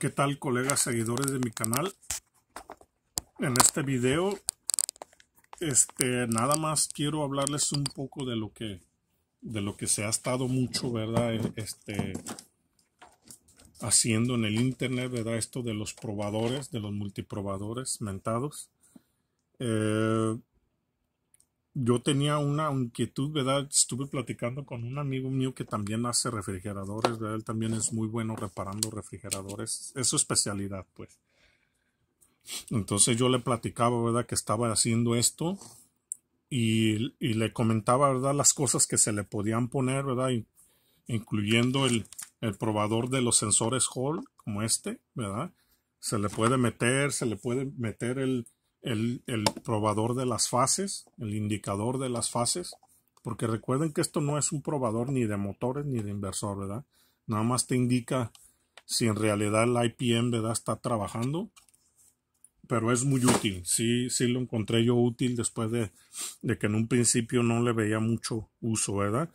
¿Qué tal colegas seguidores de mi canal? En este video, este, nada más quiero hablarles un poco de lo que, de lo que se ha estado mucho, ¿verdad? E, este, haciendo en el internet, ¿verdad? Esto de los probadores, de los multiprobadores mentados. Eh, yo tenía una inquietud, ¿verdad? Estuve platicando con un amigo mío que también hace refrigeradores, ¿verdad? Él también es muy bueno reparando refrigeradores, es su especialidad, pues. Entonces yo le platicaba, ¿verdad? Que estaba haciendo esto y, le comentaba, ¿verdad? Las cosas que se le podían poner, ¿verdad? incluyendo el, el probador de los sensores Hall, como este, ¿verdad? Se le puede meter, se le puede meter el, el, el probador de las fases, el indicador de las fases, porque recuerden que esto no es un probador ni de motores ni de inversor, ¿verdad? Nada más te indica si en realidad el IPM, ¿verdad? Está trabajando, pero es muy útil, sí, sí lo encontré yo útil después de, de que en un principio no le veía mucho uso, ¿verdad?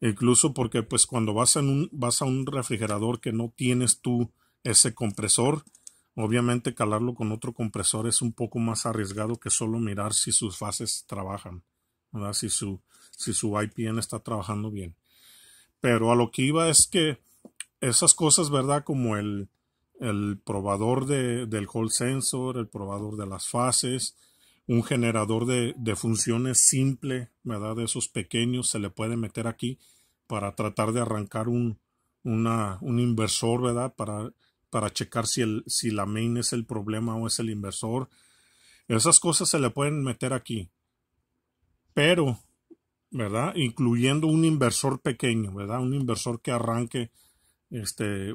Incluso porque pues cuando vas, en un, vas a un refrigerador que no tienes tú ese compresor, Obviamente calarlo con otro compresor es un poco más arriesgado que solo mirar si sus fases trabajan, ¿verdad? Si su, si su IPN está trabajando bien. Pero a lo que iba es que esas cosas, ¿verdad? Como el, el probador del Hall sensor, el probador de las fases, un generador de, de, funciones simple, ¿verdad? De esos pequeños se le puede meter aquí para tratar de arrancar un, una, un inversor, ¿verdad? Para para checar si, el, si la main es el problema o es el inversor. Esas cosas se le pueden meter aquí. Pero, ¿verdad? Incluyendo un inversor pequeño, ¿verdad? Un inversor que arranque este,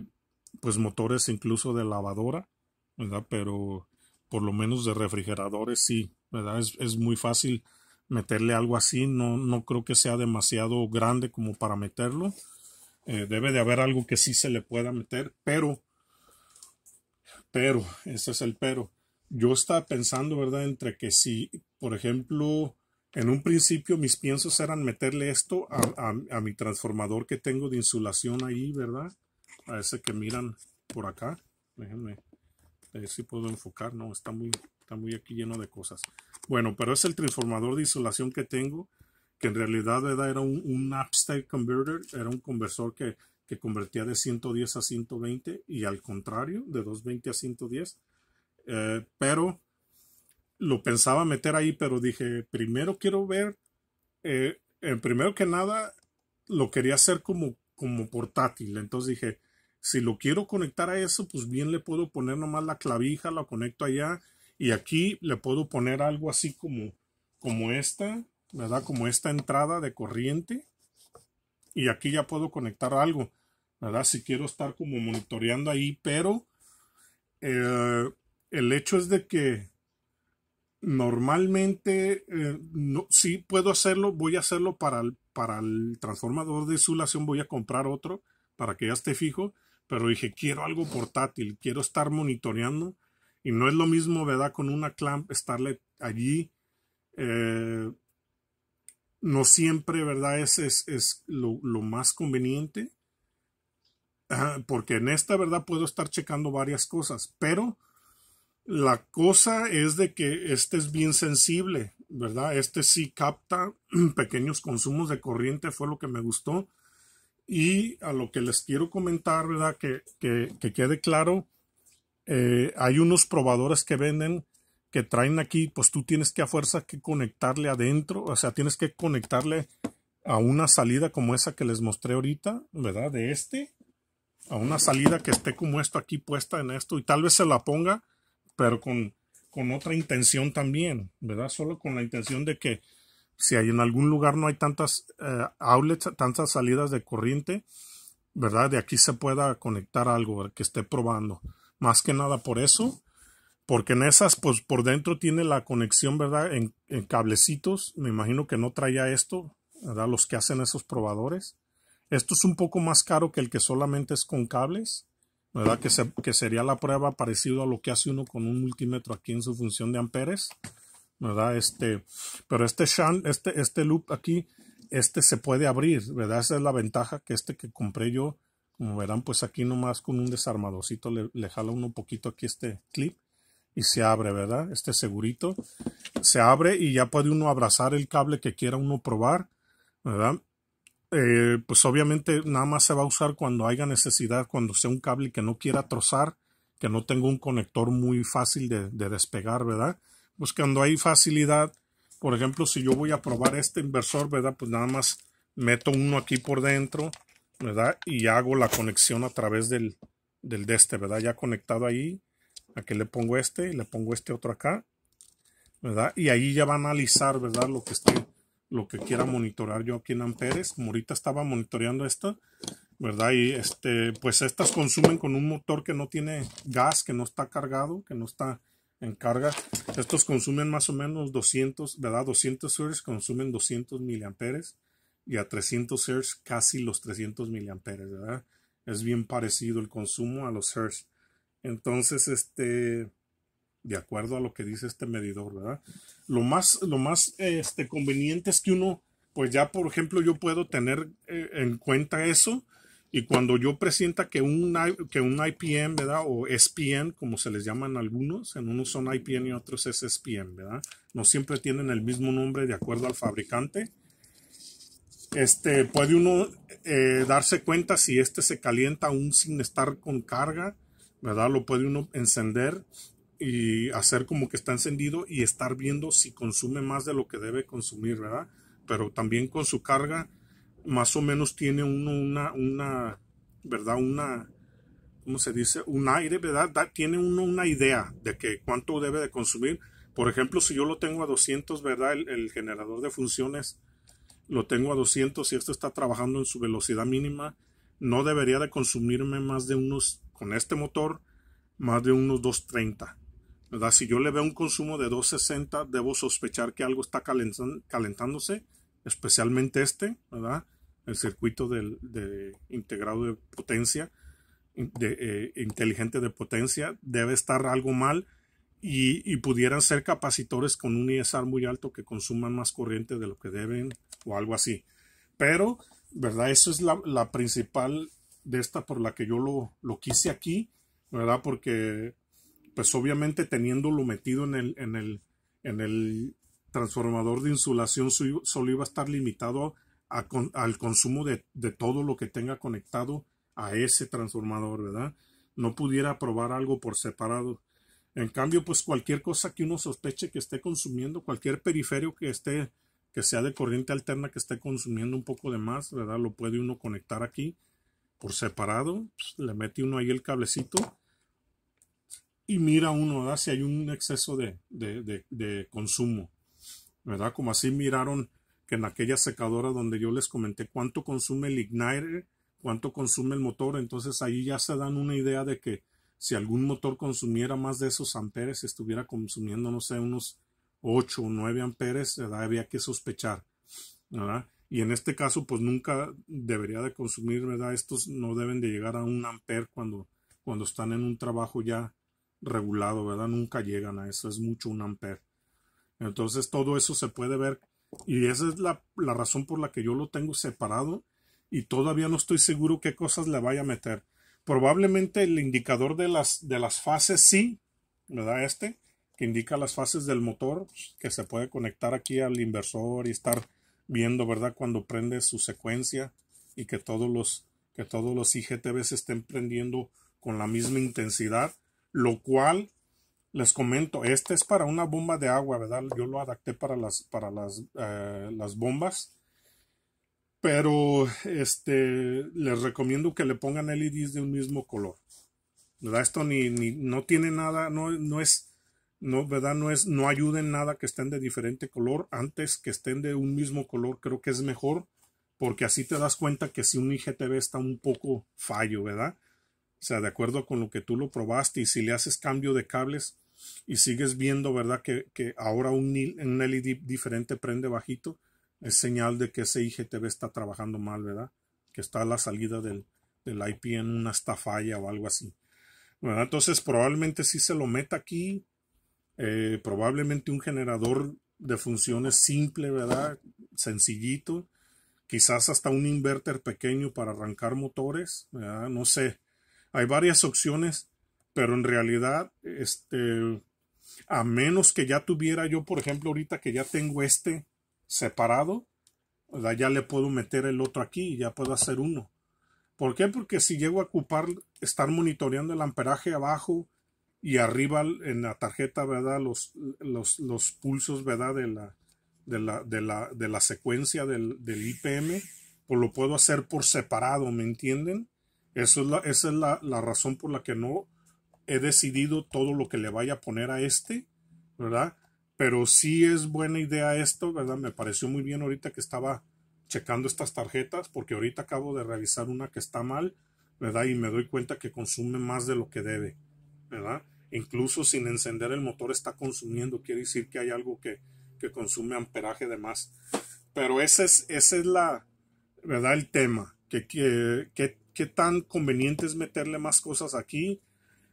pues motores incluso de lavadora, ¿verdad? Pero por lo menos de refrigeradores sí, ¿verdad? Es, muy fácil meterle algo así, no, no creo que sea demasiado grande como para meterlo. Eh, debe de haber algo que sí se le pueda meter, pero pero, ese es el pero. Yo estaba pensando, ¿verdad? Entre que si, por ejemplo, en un principio mis piensos eran meterle esto a, mi transformador que tengo de insulación ahí, ¿verdad? A ese que miran por acá. Déjenme ver si puedo enfocar. No, está muy, está muy aquí lleno de cosas. Bueno, pero es el transformador de insulación que tengo, que en realidad era un, un converter, era un conversor que que convertía de 110 a 120 y al contrario, de 220 a 110. Eh, pero lo pensaba meter ahí, pero dije, primero quiero ver, eh, eh, primero que nada, lo quería hacer como, como portátil. Entonces dije, si lo quiero conectar a eso, pues bien le puedo poner nomás la clavija, la conecto allá y aquí le puedo poner algo así como, como esta, ¿verdad? Como esta entrada de corriente y aquí ya puedo conectar algo. ¿verdad? Si quiero estar como monitoreando ahí, pero eh, el hecho es de que normalmente eh, no, sí puedo hacerlo, voy a hacerlo para el, para el transformador de insulación, voy a comprar otro para que ya esté fijo, pero dije, quiero algo portátil, quiero estar monitoreando y no es lo mismo, ¿verdad? Con una clamp estarle allí. Eh, no siempre, ¿verdad? Es, es, lo, lo, más conveniente porque en esta verdad puedo estar checando varias cosas, pero la cosa es de que este es bien sensible, ¿verdad? Este sí capta pequeños consumos de corriente, fue lo que me gustó. Y a lo que les quiero comentar, ¿verdad? Que, que, quede claro, eh, hay unos probadores que venden que traen aquí, pues tú tienes que a fuerza que conectarle adentro, o sea, tienes que conectarle a una salida como esa que les mostré ahorita, ¿verdad? De este, a una salida que esté como esto aquí puesta en esto y tal vez se la ponga, pero con, otra intención también, ¿verdad? Solo con la intención de que si hay en algún lugar no hay tantas eh, outlets, tantas salidas de corriente, ¿verdad? De aquí se pueda conectar algo que esté probando. Más que nada por eso, porque en esas, pues por dentro tiene la conexión, ¿verdad? En, en cablecitos, me imagino que no traía esto, ¿verdad? Los que hacen esos probadores. Esto es un poco más caro que el que solamente es con cables, ¿verdad? Que, que sería la prueba parecido a lo que hace uno con un multímetro aquí en su función de amperes, ¿verdad? Este, pero este, shunt, este, este loop aquí, este se puede abrir, ¿verdad? Esa es la ventaja que este que compré yo, como verán, pues aquí nomás con un desarmadorcito le, le jala uno un poquito aquí este clip y se abre, ¿verdad? Este segurito se abre y ya puede uno abrazar el cable que quiera uno probar, ¿verdad? Eh, pues obviamente nada más se va a usar cuando haya necesidad, cuando sea un cable que no quiera trozar, que no tenga un conector muy fácil de, despegar, ¿verdad? Pues cuando hay facilidad, por ejemplo, si yo voy a probar este inversor, ¿verdad? Pues nada más meto uno aquí por dentro, ¿verdad? Y hago la conexión a través del, del de este, ¿verdad? Ya conectado ahí. Aquí le pongo este y le pongo este otro acá, ¿verdad? Y ahí ya va a analizar, ¿verdad? Lo que esté lo que quiera monitorar yo aquí en Amperes, morita estaba monitoreando esta, ¿verdad? Y este, pues estas consumen con un motor que no tiene gas, que no está cargado, que no está en carga. Estos consumen más o menos 200, ¿verdad? 200 Hz consumen 200 miliamperes y a 300 Hz casi los 300 miliamperes, ¿verdad? Es bien parecido el consumo a los Hz. Entonces, este, de acuerdo a lo que dice este medidor, ¿verdad? Lo más, lo más este, conveniente es que uno, pues ya por ejemplo yo puedo tener eh, en cuenta eso y cuando yo presenta que un, que un IPM, ¿verdad? O SPN, como se les llaman algunos, en unos son IPM y otros es SPN, ¿verdad? No siempre tienen el mismo nombre de acuerdo al fabricante. Este, puede uno eh, darse cuenta si este se calienta aún sin estar con carga, ¿verdad? Lo puede uno encender y hacer como que está encendido y estar viendo si consume más de lo que debe consumir, ¿verdad? Pero también con su carga más o menos tiene uno una, una, ¿verdad? Una, ¿cómo se dice? Un aire, ¿verdad? tiene uno una idea de que cuánto debe de consumir. Por ejemplo, si yo lo tengo a 200, ¿verdad? El, generador de funciones lo tengo a 200 y esto está trabajando en su velocidad mínima, no debería de consumirme más de unos, con este motor, más de unos 230 ¿verdad? Si yo le veo un consumo de 260, debo sospechar que algo está calentándose, especialmente este, ¿verdad? El circuito de integrado de potencia, eh, inteligente de potencia, debe estar algo mal y, pudieran ser capacitores con un ISR muy alto que consuman más corriente de lo que deben o algo así. Pero, ¿verdad? Esa es la, principal de esta por la que yo lo, lo quise aquí, ¿verdad? Porque pues obviamente teniéndolo metido en el, en el, en el transformador de insulación solo iba a estar limitado al consumo de, todo lo que tenga conectado a ese transformador, ¿verdad? No pudiera probar algo por separado. En cambio, pues cualquier cosa que uno sospeche que esté consumiendo, cualquier periferio que esté, que sea de corriente alterna, que esté consumiendo un poco de más, ¿verdad? Lo puede uno conectar aquí por separado, pues, le mete uno ahí el cablecito y mira uno ¿verdad? si hay un exceso de, consumo, ¿verdad? Como así miraron que en aquella secadora donde yo les comenté cuánto consume el igniter, cuánto consume el motor, entonces ahí ya se dan una idea de que si algún motor consumiera más de esos amperes, estuviera consumiendo, no sé, unos 8 o 9 amperes, ¿verdad? había que sospechar, ¿verdad? Y en este caso, pues nunca debería de consumir, ¿verdad? Estos no deben de llegar a un amper cuando, cuando están en un trabajo ya regulado, ¿verdad? Nunca llegan a eso, es mucho un amper. Entonces todo eso se puede ver y esa es la, razón por la que yo lo tengo separado y todavía no estoy seguro qué cosas le vaya a meter. Probablemente el indicador de las, de las fases sí, ¿verdad? Este, que indica las fases del motor, que se puede conectar aquí al inversor y estar viendo, ¿verdad? Cuando prende su secuencia y que todos los, que todos los IGTVs estén prendiendo con la misma intensidad lo cual les comento, este es para una bomba de agua, ¿verdad? Yo lo adapté para las, para las, eh, bombas. Pero este, les recomiendo que le pongan LEDs de un mismo color. ¿Verdad? Esto ni, no tiene nada, no, es, no, ¿verdad? No es, no ayuda en nada que estén de diferente color. Antes que estén de un mismo color, creo que es mejor. Porque así te das cuenta que si un IGTV está un poco fallo, ¿verdad? O sea, de acuerdo con lo que tú lo probaste y si le haces cambio de cables y sigues viendo, ¿verdad? Que, ahora un, un, LED diferente prende bajito, es señal de que ese IGTV está trabajando mal, ¿verdad? Que está la salida del, del IP en una estafalla o algo así. Entonces probablemente si sí se lo meta aquí, eh, probablemente un generador de funciones simple, ¿verdad? Sencillito, quizás hasta un inverter pequeño para arrancar motores, ¿verdad? No sé hay varias opciones, pero en realidad, este, a menos que ya tuviera yo, por ejemplo, ahorita que ya tengo este separado, ya le puedo meter el otro aquí ya puedo hacer uno. ¿Por qué? Porque si llego a ocupar, estar monitoreando el amperaje abajo y arriba en la tarjeta, ¿verdad? Los, los, pulsos, ¿verdad? De la, de la, de la, de la secuencia del, del IPM, pues lo puedo hacer por separado, ¿me entienden? es la, esa es la, razón por la que no he decidido todo lo que le vaya a poner a este, ¿verdad? Pero sí es buena idea esto, ¿verdad? Me pareció muy bien ahorita que estaba checando estas tarjetas, porque ahorita acabo de revisar una que está mal, ¿verdad? Y me doy cuenta que consume más de lo que debe, ¿verdad? Incluso sin encender el motor está consumiendo, quiere decir que hay algo que, consume amperaje de más. Pero ese es, ese es la, ¿verdad? El tema, qué tan conveniente es meterle más cosas aquí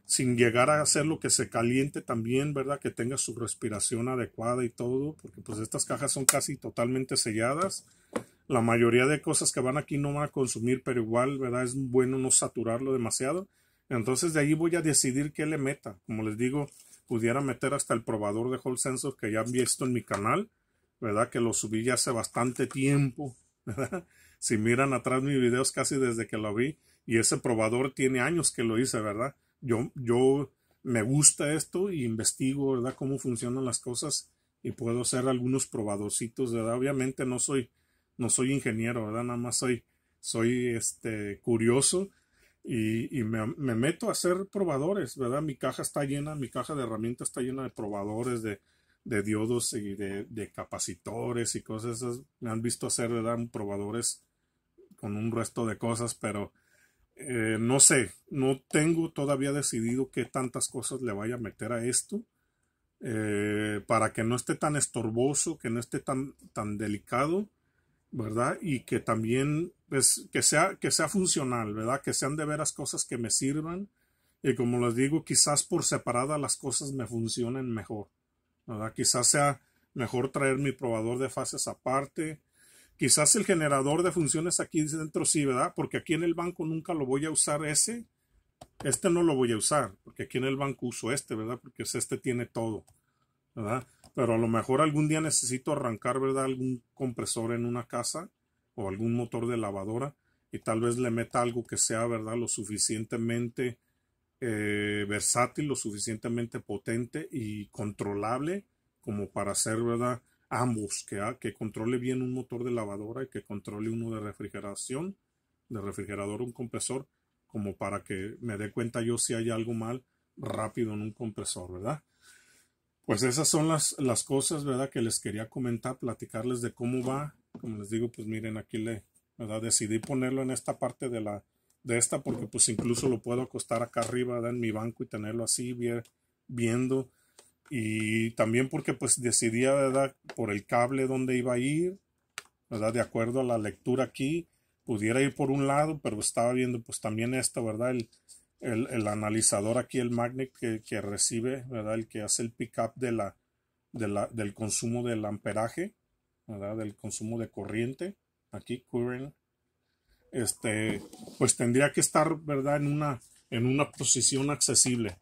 sin llegar a hacer lo que se caliente también, ¿verdad? Que tenga su respiración adecuada y todo, porque pues estas cajas son casi totalmente selladas. La mayoría de cosas que van aquí no van a consumir, pero igual, ¿verdad? Es bueno no saturarlo demasiado. Entonces de ahí voy a decidir qué le meta. Como les digo, pudiera meter hasta el probador de Hall Sensor que ya han visto en mi canal, ¿verdad? Que lo subí ya hace bastante tiempo, ¿verdad? Si miran atrás mis videos casi desde que lo vi, y ese probador tiene años que lo hice, ¿verdad? Yo, yo me gusta esto y investigo, ¿verdad? Cómo funcionan las cosas y puedo hacer algunos probadorcitos, ¿verdad? Obviamente no soy, no soy ingeniero, ¿verdad? Nada más soy, soy este, curioso y, me, meto a hacer probadores, ¿verdad? Mi caja está llena, mi caja de herramientas está llena de probadores, de, diodos y de, de, capacitores y cosas esas. Me han visto hacer, ¿verdad? Probadores con un resto de cosas, pero eh, no sé, no tengo todavía decidido qué tantas cosas le vaya a meter a esto. Eh, para que no esté tan estorboso, que no esté tan, tan delicado, ¿verdad? Y que también, pues, que sea, que sea funcional, ¿verdad? Que sean de veras cosas que me sirvan. Y como les digo, quizás por separada las cosas me funcionen mejor, ¿verdad? Quizás sea mejor traer mi probador de fases aparte, Quizás el generador de funciones aquí dentro sí, ¿verdad? Porque aquí en el banco nunca lo voy a usar ese. Este no lo voy a usar, porque aquí en el banco uso este, ¿verdad? Porque este tiene todo, ¿verdad? Pero a lo mejor algún día necesito arrancar, ¿verdad? Algún compresor en una casa o algún motor de lavadora y tal vez le meta algo que sea, ¿verdad? Lo suficientemente eh, versátil, lo suficientemente potente y controlable como para hacer, ¿verdad? ambos, que, controle bien un motor de lavadora y que controle uno de refrigeración, de refrigerador, un compresor, como para que me dé cuenta yo si hay algo mal rápido en un compresor, ¿verdad? Pues esas son las, cosas, ¿verdad? Que les quería comentar, platicarles de cómo va. Como les digo, pues miren, aquí le, ¿verdad? Decidí ponerlo en esta parte de la, de esta, porque pues incluso lo puedo acostar acá arriba, En mi banco y tenerlo así, viendo y también porque pues decidía, ¿verdad? Por el cable donde iba a ir, ¿verdad? De acuerdo a la lectura aquí, pudiera ir por un lado, pero estaba viendo pues también esto, ¿verdad? El, el, analizador aquí, el magnet que, recibe, ¿verdad? El que hace el pick-up de la, del consumo del amperaje, ¿verdad? Del consumo de corriente, aquí, current, este, pues tendría que estar, ¿verdad? En una, en una posición accesible.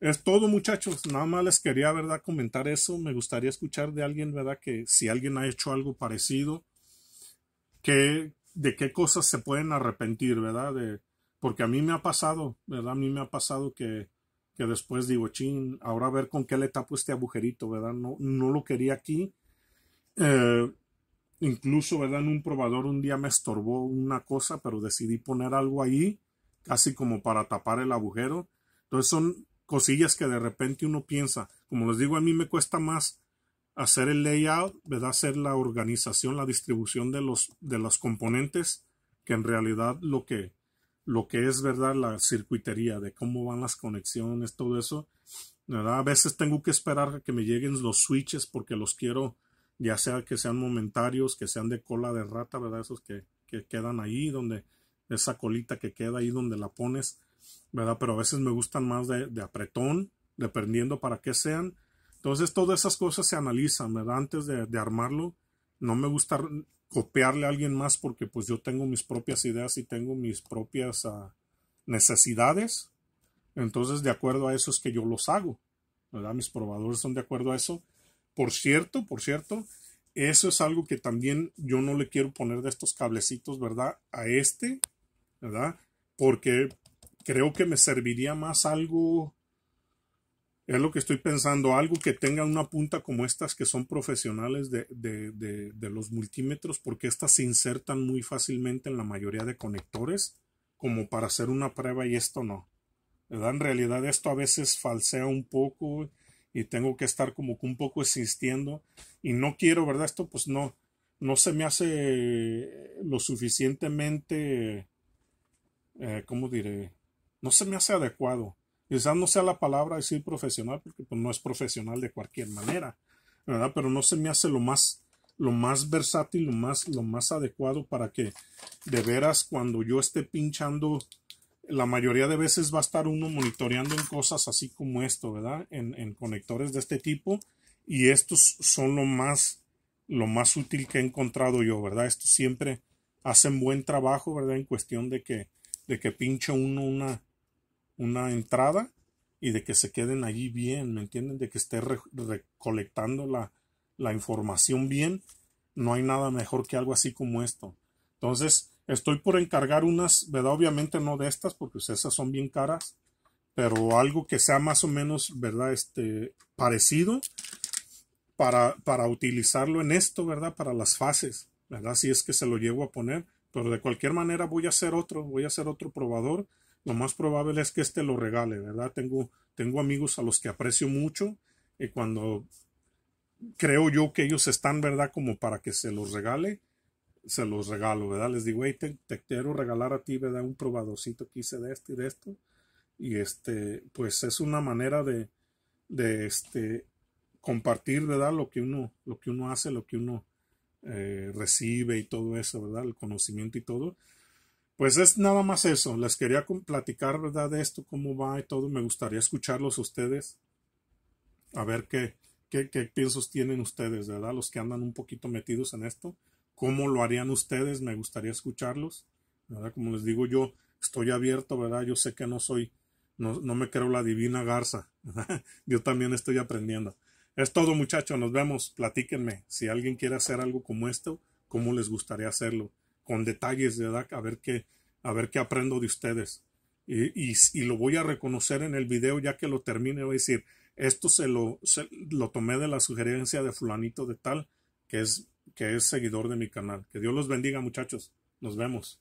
Es todo muchachos, nada más les quería, ¿verdad? Comentar eso. Me gustaría escuchar de alguien, ¿verdad? Que si alguien ha hecho algo parecido, que, de qué cosas se pueden arrepentir, ¿verdad? porque a mí me ha pasado, ¿verdad? A mí me ha pasado que, que después digo, ching, ahora a ver con qué le tapo este agujerito, ¿verdad? No, no lo quería aquí. Eh, incluso, ¿verdad? En un probador un día me estorbó una cosa, pero decidí poner algo ahí, casi como para tapar el agujero. Entonces son cosillas que de repente uno piensa. Como les digo, a mí me cuesta más hacer el layout, ¿verdad? Hacer la organización, la distribución de los, de los componentes, que en realidad lo que, lo que es, ¿verdad? La circuitería, de cómo van las conexiones, todo eso. ¿verdad? A veces tengo que esperar a que me lleguen los switches porque los quiero, ya sea que sean momentarios, que sean de cola de rata, ¿verdad? Esos que, que quedan ahí, donde esa colita que queda ahí donde la pones, ¿verdad? Pero a veces me gustan más de, apretón, dependiendo para qué sean. Entonces, todas esas cosas se analizan, ¿verdad? Antes de, armarlo, no me gusta copiarle a alguien más porque pues yo tengo mis propias ideas y tengo mis propias ah, necesidades. Entonces, de acuerdo a eso es que yo los hago, ¿verdad? Mis probadores son de acuerdo a eso. Por cierto, por cierto, eso es algo que también yo no le quiero poner de estos cablecitos, ¿verdad? A este, ¿verdad? Porque creo que me serviría más algo, es lo que estoy pensando, algo que tenga una punta como estas que son profesionales de, los multímetros, porque estas se insertan muy fácilmente en la mayoría de conectores, como para hacer una prueba y esto no. En realidad esto a veces falsea un poco y tengo que estar como que un poco existiendo y no quiero, ¿verdad? Esto pues no, no se me hace lo suficientemente, eh, ¿cómo diré? no se me hace adecuado. Quizás no sea la palabra decir profesional, porque pues, no es profesional de cualquier manera, ¿verdad? Pero no se me hace lo más, lo más versátil, lo más, lo más adecuado para que de veras cuando yo esté pinchando, la mayoría de veces va a estar uno monitoreando en cosas así como esto, ¿verdad? En, conectores de este tipo. Y estos son lo más, lo más útil que he encontrado yo, ¿verdad? Estos siempre hacen buen trabajo, ¿verdad? En cuestión de que, de que pinche uno una, una entrada y de que se queden allí bien, ¿me entienden? De que esté recolectando la, información bien. No hay nada mejor que algo así como esto. Entonces, estoy por encargar unas, ¿verdad? Obviamente no de estas, porque pues, esas son bien caras, pero algo que sea más o menos, ¿verdad? Este, parecido para, para utilizarlo en esto, ¿verdad? Para las fases, ¿verdad? Si es que se lo llevo a poner, pero de cualquier manera voy a hacer otro, voy a hacer otro probador lo más probable es que este lo regale, ¿verdad? Tengo, tengo amigos a los que aprecio mucho y eh, cuando creo yo que ellos están, ¿verdad? Como para que se los regale, se los regalo, ¿verdad? Les digo, hey, te, quiero regalar a ti, ¿verdad? Un probadocito que hice de esto y de esto. Y este, pues es una manera de, este, compartir, ¿verdad? Lo que uno, lo que uno hace, lo que uno eh, recibe y todo eso, ¿verdad? El conocimiento y todo. Pues es nada más eso. Les quería platicar, ¿verdad? De esto, cómo va y todo. Me gustaría escucharlos ustedes. A ver qué, qué, qué piensos tienen ustedes, ¿verdad? Los que andan un poquito metidos en esto. ¿Cómo lo harían ustedes? Me gustaría escucharlos. Como les digo, yo estoy abierto, ¿verdad? Yo sé que no soy, no, me creo la divina garza. Yo también estoy aprendiendo. Es todo, muchachos. Nos vemos. Platíquenme. Si alguien quiere hacer algo como esto, ¿cómo les gustaría hacerlo? con detalles, ¿verdad? A ver qué, a ver qué aprendo de ustedes. Y, y, lo voy a reconocer en el video ya que lo termine, voy a decir, esto se lo, lo tomé de la sugerencia de fulanito de tal, que es, que es seguidor de mi canal. Que Dios los bendiga muchachos. Nos vemos.